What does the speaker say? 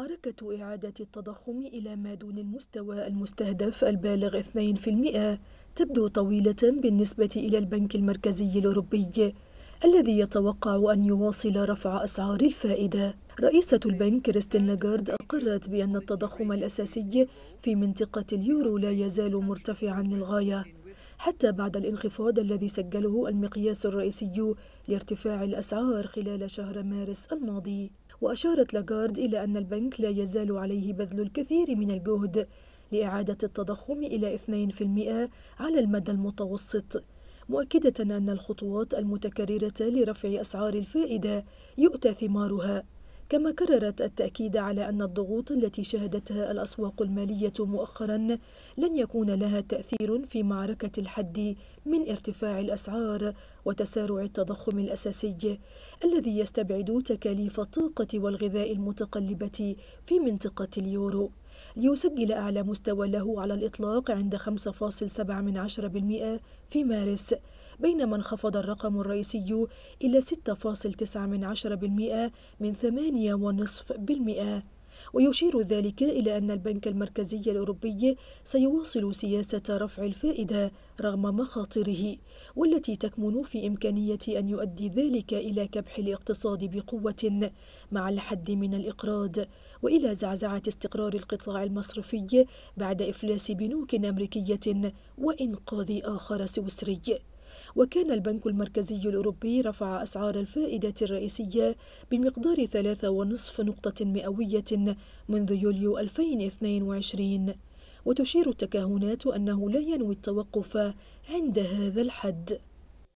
حركة إعادة التضخم إلى ما دون المستوى المستهدف البالغ 2% تبدو طويلة بالنسبة إلى البنك المركزي الأوروبي الذي يتوقع أن يواصل رفع أسعار الفائدة رئيسة البنك كريستين لاغارد أقرت بأن التضخم الأساسي في منطقة اليورو لا يزال مرتفعا للغاية حتى بعد الانخفاض الذي سجله المقياس الرئيسي لارتفاع الأسعار خلال شهر مارس الماضي وأشارت لاغارد إلى أن البنك لا يزال عليه بذل الكثير من الجهد لإعادة التضخم إلى 2% على المدى المتوسط مؤكدة أن الخطوات المتكررة لرفع أسعار الفائدة يؤتى ثمارها كما كررت التأكيد على أن الضغوط التي شهدتها الأسواق المالية مؤخرا لن يكون لها تأثير في معركة الحد من ارتفاع الأسعار وتسارع التضخم الأساسي الذي يستبعد تكاليف الطاقة والغذاء المتقلبة في منطقة اليورو ليسجل أعلى مستوى له على الإطلاق عند 5.7% في مارس بينما انخفض الرقم الرئيسي إلى 6.9% من 8.5% ويشير ذلك إلى أن البنك المركزي الأوروبي سيواصل سياسة رفع الفائدة رغم مخاطره، والتي تكمن في إمكانية أن يؤدي ذلك إلى كبح الاقتصاد بقوة مع الحد من الإقراض، وإلى زعزعة استقرار القطاع المصرفي بعد إفلاس بنوك أمريكية وإنقاذ آخر سويسري. وكان البنك المركزي الأوروبي رفع أسعار الفائدة الرئيسية بمقدار 3.5 نقطة مئوية منذ يوليو 2022 وتشير التكهنات أنه لا ينوي التوقف عند هذا الحد